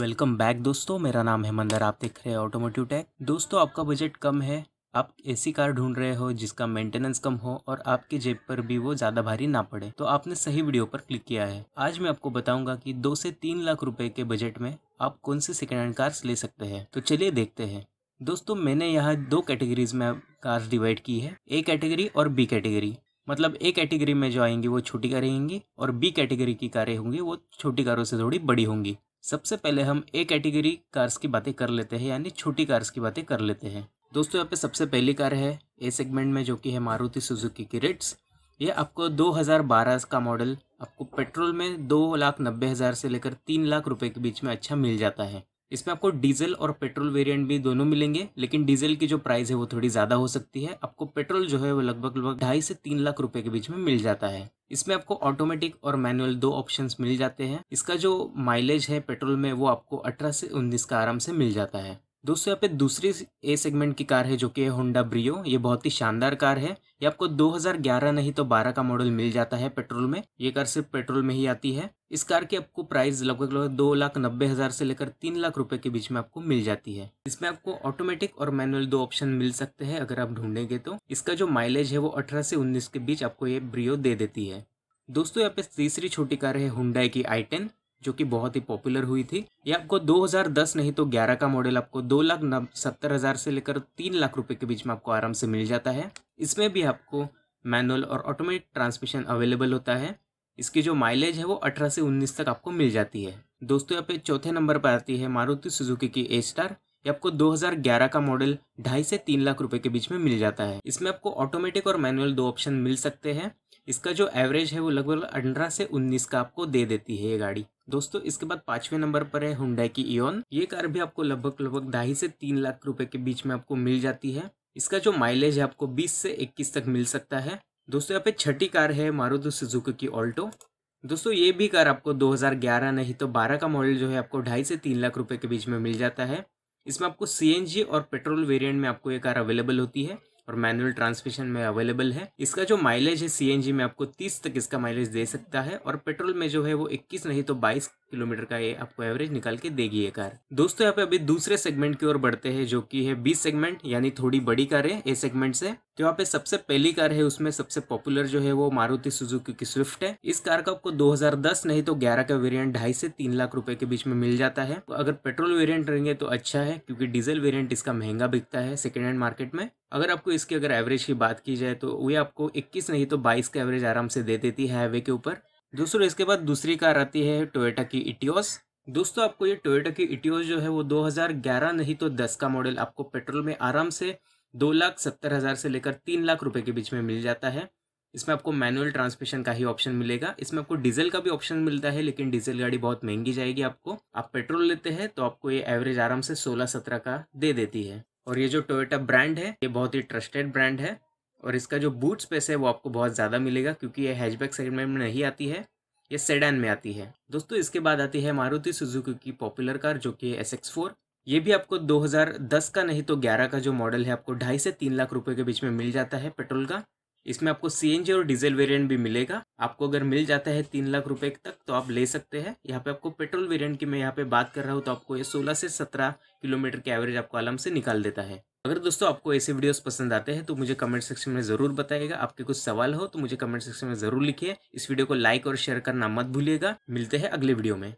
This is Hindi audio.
वेलकम बैक दोस्तों मेरा नाम है मंदर आप देख रहे हैं ऑटोमोटिव टैक दोस्तों आपका बजट कम है आप ऐसी कार ढूंढ रहे हो जिसका मेंटेनेंस कम हो और आपके जेब पर भी वो ज्यादा भारी ना पड़े तो आपने सही वीडियो पर क्लिक किया है आज मैं आपको बताऊंगा कि दो से तीन लाख रुपए के बजट में आप कौन सी सेकेंड हैंड कार्स ले सकते हैं तो चलिए देखते हैं दोस्तों मैंने यहाँ दो कैटेगरीज में कार्स डिवाइड की है ए कैटेगरी और बी कैटेगरी मतलब ए कैटेगरी में जो आएंगी वो छोटी कारें होंगी और बी कैटेगरी की कारें होंगी वो छोटी कारों से थोड़ी बड़ी होंगी सबसे पहले हम ए कैटेगरी कार्स की बातें कर लेते हैं यानी छोटी कार्स की बातें कर लेते हैं दोस्तों यहाँ पे सबसे पहली कार है ए सेगमेंट में जो कि है मारुति सुजुकी की रिट्स ये आपको 2012 का मॉडल आपको पेट्रोल में दो लाख नब्बे हज़ार से लेकर तीन लाख रुपए के बीच में अच्छा मिल जाता है इसमें आपको डीजल और पेट्रोल वेरिएंट भी दोनों मिलेंगे लेकिन डीजल की जो प्राइस है वो थोड़ी ज़्यादा हो सकती है आपको पेट्रोल जो है वो लगभग लगभग ढाई से तीन लाख रुपए के बीच में मिल जाता है इसमें आपको ऑटोमेटिक और मैनुअल दो ऑप्शंस मिल जाते हैं इसका जो माइलेज है पेट्रोल में वो आपको अठारह से उन्नीस का आराम से मिल जाता है दोस्तों यहाँ पे दूसरी ए सेगमेंट की कार है जो कि है होंडा ब्रियो ये बहुत ही शानदार कार है ये आपको 2011 नहीं तो 12 का मॉडल मिल जाता है पेट्रोल में ये कार सिर्फ पेट्रोल में ही आती है इस कार की आपको प्राइस लगभग लगभग दो लाख नब्बे हज़ार से लेकर तीन लाख रुपए के बीच में आपको मिल जाती है इसमें आपको ऑटोमेटिक और मैनुअल दो ऑप्शन मिल सकते हैं अगर आप ढूंढेंगे तो इसका जो माइलेज है वो अठारह से उन्नीस के बीच आपको ये ब्रियो दे देती है दोस्तों यहाँ पे तीसरी छोटी कार है हुडाई की आई जो कि बहुत ही पॉपुलर हुई थी ये आपको 2010 नहीं तो 11 का मॉडल आपको दो लाख नब सत्तर हज़ार से लेकर तीन लाख रुपए के बीच में आपको आराम से मिल जाता है इसमें भी आपको मैनुअल और ऑटोमेटिक ट्रांसमिशन अवेलेबल होता है इसकी जो माइलेज है वो अठारह से उन्नीस तक आपको मिल जाती है दोस्तों यहाँ पे चौथे नंबर पर आती है मारुति सुजुकी की ए स्टार ये आपको 2011 का मॉडल ढाई से तीन लाख रुपए के बीच में मिल जाता है इसमें आपको ऑटोमेटिक और मैनुअल दो ऑप्शन मिल सकते हैं इसका जो एवरेज है वो लगभग अठारह से उन्नीस का आपको दे देती है ये गाड़ी दोस्तों इसके बाद पांचवें नंबर पर है हुंडई की इन ये कार भी आपको लगभग लगभग ढाई से तीन लाख रुपए के बीच में आपको मिल जाती है इसका जो माइलेज है आपको बीस से इक्कीस तक मिल सकता है दोस्तों यहाँ पे छठी कार है मारुदो सुजुक की ऑल्टो दोस्तों ये भी कार आपको 2011 नहीं तो 12 का मॉडल जो है आपको ढाई से तीन लाख रुपए के बीच में मिल जाता है इसमें आपको सी और पेट्रोल वेरियंट में आपको ये कार अवेलेबल होती है और मैनुअल ट्रांसमिशन में अवेलेबल है इसका जो माइलेज है सी में आपको 30 तक इसका माइलेज दे सकता है और पेट्रोल में जो है वो 21 नहीं तो 22 किलोमीटर का ये आपको एवरेज निकाल के देगी ये कार दोस्तों यहाँ पे अभी दूसरे सेगमेंट की ओर बढ़ते हैं जो कि है बी सेगमेंट यानी थोड़ी बड़ी कार है ए सेगमेंट से तो यहाँ पे सबसे पहली कार है उसमें सबसे पॉपुलर जो है वो मारुति सुजुकी की स्विफ्ट है इस कार का आपको 2010 नहीं तो 11 का वेरियंट ढाई से तीन लाख रुपए के बीच में मिल जाता है तो अगर पेट्रोल वेरियंट रहेंगे तो अच्छा है क्योंकि डीजल वेरियंट इसका महंगा बिकता है सेकेंड हैंड मार्केट में अगर आपको इसके अगर एवरेज की बात की जाए तो वे आपको 21 नहीं तो 22 का एवरेज आराम से दे देती है हाईवे के ऊपर दूसरों इसके बाद दूसरी कार आती है टोयोटा की इटियोस दोस्तों आपको ये टोयोटा की इटियोस जो है वो 2011 नहीं तो 10 का मॉडल आपको पेट्रोल में आराम से दो लाख सत्तर हज़ार से लेकर तीन लाख रुपए के बीच में मिल जाता है इसमें आपको मैनुअल ट्रांसमिशन का ही ऑप्शन मिलेगा इसमें आपको डीजल का भी ऑप्शन मिलता है लेकिन डीजल गाड़ी बहुत महंगी जाएगी आपको आप पेट्रोल लेते हैं तो आपको ये एवरेज आराम से सोलह सत्रह का दे देती है और ये जो टोयोटा ब्रांड है ये बहुत ही ट्रस्टेड ब्रांड है और इसका जो बूट स्पेस है वो आपको बहुत ज़्यादा मिलेगा क्योंकि ये हैचबैक सेगमेंट में नहीं आती है ये सेडान में आती है दोस्तों इसके बाद आती है मारुति सुजुकी की पॉपुलर कार जो कि एस एक्स फोर ये भी आपको 2010 का नहीं तो 11 का जो मॉडल है आपको ढाई से तीन लाख रुपए के बीच में मिल जाता है पेट्रोल का इसमें आपको सी और डीजल वेरिएंट भी मिलेगा आपको अगर मिल जाता है तीन लाख रुपए तक तो आप ले सकते हैं यहाँ पे आपको पेट्रोल वेरिएंट की मैं यहाँ पे बात कर रहा हूँ तो आपको ये सोलह से सत्रह किलोमीटर के एवरेज आपको आलम से निकाल देता है अगर दोस्तों आपको ऐसे वीडियोस पसंद आते हैं तो मुझे कमेंट सेक्शन में ज़रूर बताएगा आपके कुछ सवाल हो तो मुझे कमेंट सेक्शन में ज़रूर लिखिए इस वीडियो को लाइक और शेयर करना मत भूलिएगा मिलते हैं अगले वीडियो में